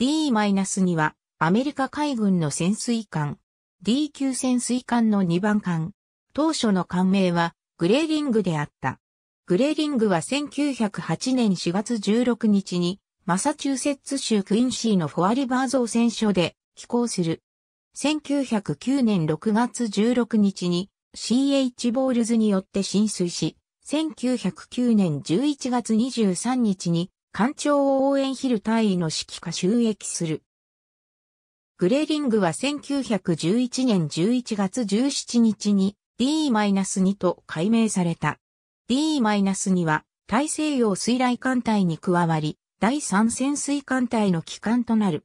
D-2 はアメリカ海軍の潜水艦。D 級潜水艦の2番艦。当初の艦名はグレーリングであった。グレーリングは1908年4月16日にマサチューセッツ州クインシーのフォアリバー造船所で寄港する。1909年6月16日に CH ボールズによって浸水し、1909年11月23日に艦長応援ヒル隊員の指揮下収益する。グレーリングは1911年11月17日に D-2 と改名された。D-2 は大西洋水雷艦隊に加わり、第三潜水艦隊の機関となる。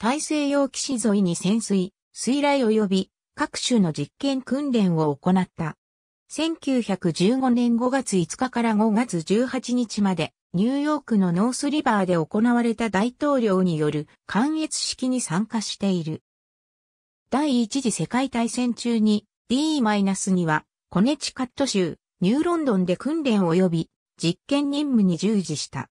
大西洋岸沿いに潜水、水雷及び各種の実験訓練を行った。1915年5月5日から5月18日までニューヨークのノースリバーで行われた大統領による観閲式に参加している。第一次世界大戦中に D-2 はコネチカット州ニューロンドンで訓練及び実験任務に従事した。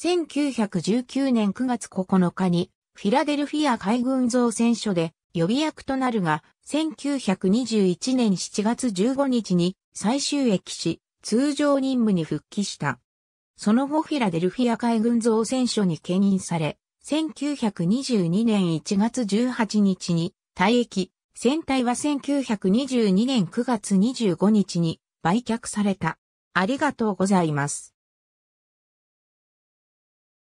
1919年9月9日にフィラデルフィア海軍造船所で予備役となるが、1921年7月15日に最終役し、通常任務に復帰した。その後フィラデルフィア海軍造船所に兼任され、1922年1月18日に退役、船体は1922年9月25日に売却された。ありがとうございます。